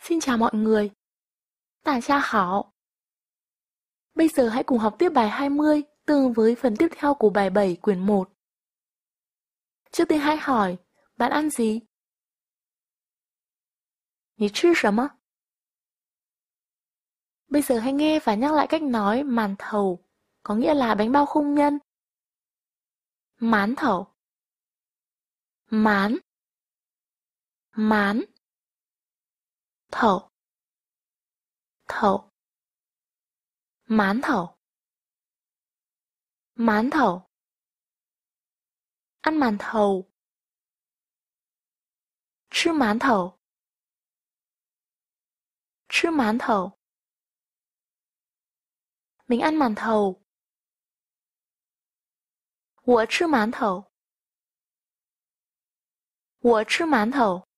Xin chào mọi người. Tả cha khảo. Bây giờ hãy cùng học tiếp bài 20 tương với phần tiếp theo của bài 7 quyển 1. Trước tiên hãy hỏi, bạn ăn gì? Nì chứ Bây giờ hãy nghe và nhắc lại cách nói màn thầu, có nghĩa là bánh bao không nhân. Mán thầu. Mán. Mán. 头，头，馒头，馒头，馒头，吃馒头，吃馒头，馒头，我吃馒头，我吃馒头。